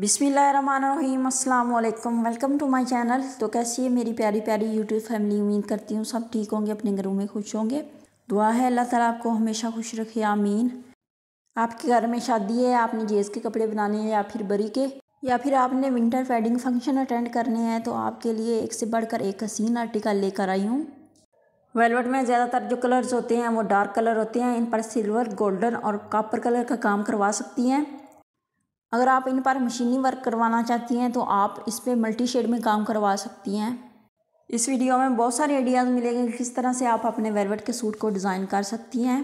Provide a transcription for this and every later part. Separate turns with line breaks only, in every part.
बिसमीम अल्लाम welcome to my channel तो कैसी है मेरी प्यारी प्यारी यूट्यूब फैमिली उम्मीद करती हूँ सब ठीक होंगे अपने घरों में खुश होंगे दुआ है अल्लाह ताला आपको हमेशा खुश रखे आमीन आपके घर में शादी है आपने जेज़ के कपड़े बनाने हैं या फिर बरी के या फिर आपने विंटर वेडिंग फंक्शन अटेंड करने हैं तो आपके लिए एक से बढ़कर एक हसीन आर्टिकल लेकर आई हूँ वेलवेट में ज़्यादातर जो कलर्स होते हैं वो डार्क कलर होते हैं इन पर सिल्वर गोल्डन और कापर कलर का काम करवा सकती हैं अगर आप इन पर मशीनी वर्क करवाना चाहती हैं तो आप इस पर मल्टी शेड में काम करवा सकती हैं इस वीडियो में बहुत सारे आइडियाज़ मिलेंगे किस तरह से आप अपने वेलवेट के सूट को डिज़ाइन कर सकती हैं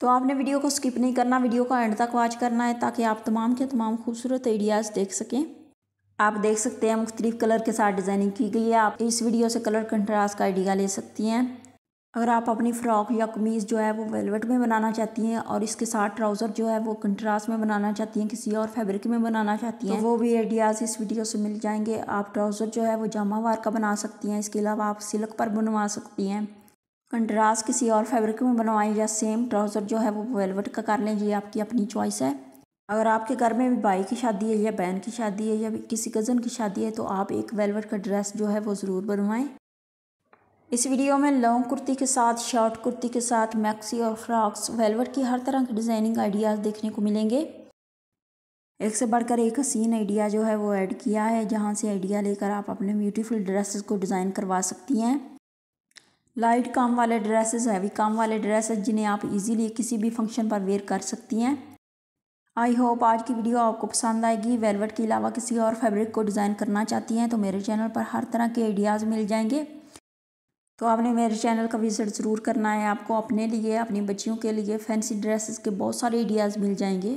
तो आपने वीडियो को स्किप नहीं करना वीडियो को एंड तक वॉच करना है ताकि आप तमाम के तमाम खूबसूरत आइडियाज़ देख सकें आप देख सकते हैं मुख्तलिफ कलर के साथ डिज़ाइनिंग की गई है आप इस वीडियो से कलर कंट्रास्ट का आइडिया ले सकती हैं अगर आप अपनी फ़्रॉक या कमीज़ जो है वो वेलवेट में बनाना चाहती हैं और इसके साथ ट्राउज़र जो है वो कंट्रास्ट में बनाना चाहती हैं किसी और फैब्रिक में बनाना चाहती तो हैं तो वो भी आइडियाज़ इस वीडियो से मिल जाएंगे आप ट्राउज़र जो है वो जामावार का बना सकती हैं इसके अलावा आप सिल्क पर बनवा सकती हैं कंट्रास्ट किसी और फैब्रिक में बनवाएं या सेम ट्राउज़र जो है वो वेलवेट का कर लें ये आपकी अपनी चॉइस है अगर आपके घर में भी भाई की शादी है या बहन की शादी है या किसी कज़न की शादी है तो आप एक वेलवेट का ड्रेस जो है वो ज़रूर बनवाएं इस वीडियो में लॉन्ग कुर्ती के साथ शॉर्ट कुर्ती के साथ मैक्सी और फ्रॉक्स वेलवेट की हर तरह के डिज़ाइनिंग आइडियाज़ देखने को मिलेंगे एक से बढ़कर एक हसीन आइडिया जो है वो ऐड किया है जहाँ से आइडिया लेकर आप अपने ब्यूटीफुल ड्रेसेस को डिज़ाइन करवा सकती हैं लाइट काम वाले ड्रेसेस हैवी काम वाले ड्रेसेस जिन्हें आप इजीली किसी भी फंक्शन पर वेयर कर सकती हैं आई होप आज की वीडियो आपको पसंद आएगी वेलवेट के अलावा किसी और फैब्रिक को डिज़ाइन करना चाहती हैं तो मेरे चैनल पर हर तरह के आइडियाज़ मिल जाएंगे तो आपने मेरे चैनल का विज़िट ज़रूर करना है आपको अपने लिए अपनी बच्चियों के लिए फैंसी ड्रेसेस के बहुत सारे आइडियाज़ मिल जाएंगे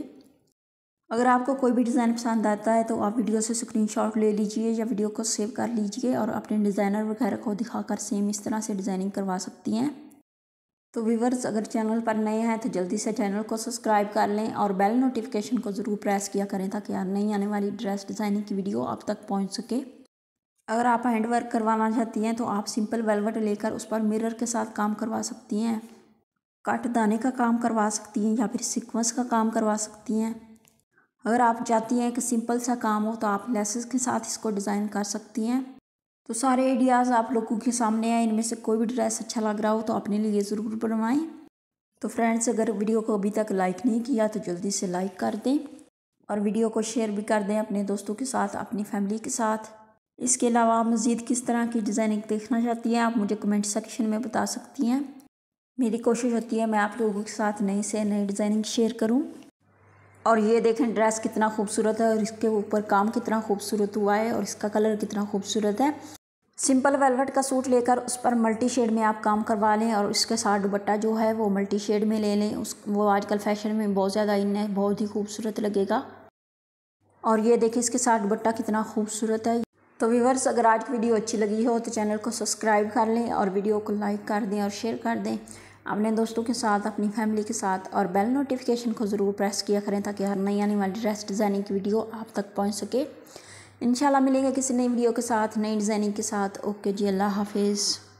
अगर आपको कोई भी डिज़ाइन पसंद आता है तो आप वीडियो से स्क्रीनशॉट ले लीजिए या वीडियो को सेव कर लीजिए और अपने डिज़ाइनर वगैरह को दिखाकर सेम इस तरह से डिज़ाइनिंग करवा सकती हैं तो व्यूवर्स अगर चैनल पर नए हैं तो जल्दी से चैनल को सब्सक्राइब कर लें और बेल नोटिफिकेशन को ज़रूर प्रेस किया करें ताकि यार नई आने वाली ड्रेस डिज़ाइनिंग की वीडियो आप तक पहुँच सके अगर आप हैंड वर्क करवाना चाहती हैं तो आप सिंपल वेलवेट लेकर उस पर मिरर के साथ काम करवा सकती हैं कट दाने का काम करवा सकती हैं या फिर सिक्वेंस का काम करवा सकती हैं अगर आप चाहती हैं कि सिंपल सा काम हो तो आप लेसेस के साथ इसको डिज़ाइन कर सकती हैं तो सारे आइडियाज़ आप लोगों के सामने हैं इनमें से कोई भी ड्रेस अच्छा लग रहा हो तो अपने लिए ज़रूर बनवाएं तो फ्रेंड्स अगर वीडियो को अभी तक लाइक नहीं किया तो जल्दी से लाइक कर दें और वीडियो को शेयर भी कर दें अपने दोस्तों के साथ अपनी फैमिली के साथ इसके अलावा आप मज़ीद किस तरह की डिज़ाइनिंग देखना चाहती हैं आप मुझे कमेंट सेक्शन में बता सकती हैं मेरी कोशिश होती है मैं आप लोगों के साथ नई से नई डिज़ाइनिंग शेयर करूं और ये देखें ड्रेस कितना खूबसूरत है और इसके ऊपर काम कितना खूबसूरत हुआ है और इसका कलर कितना खूबसूरत है सिंपल वेलवेट का सूट लेकर उस पर मल्टी शेड में आप काम करवा लें और उसके साथ दुपट्टा जो है वो मल्टी शेड में ले लें उस वो आजकल फैशन में बहुत ज़्यादा इन है बहुत ही खूबसूरत लगेगा और ये देखें इसके साथ दुपट्टा कितना खूबसूरत है तो व्यूवर्स अगर आज की वीडियो अच्छी लगी हो तो चैनल को सब्सक्राइब कर लें और वीडियो को लाइक कर दें और शेयर कर दें अपने दोस्तों के साथ अपनी फैमिली के साथ और बेल नोटिफिकेशन को ज़रूर प्रेस किया करें ताकि हर नई आने वाली ड्रेस डिज़ाइनिंग की वीडियो आप तक पहुँच सके इन मिलेंगे किसी नई वीडियो के साथ नई डिज़ाइनिंग के साथ ओके जी अल्लाह हाफिज़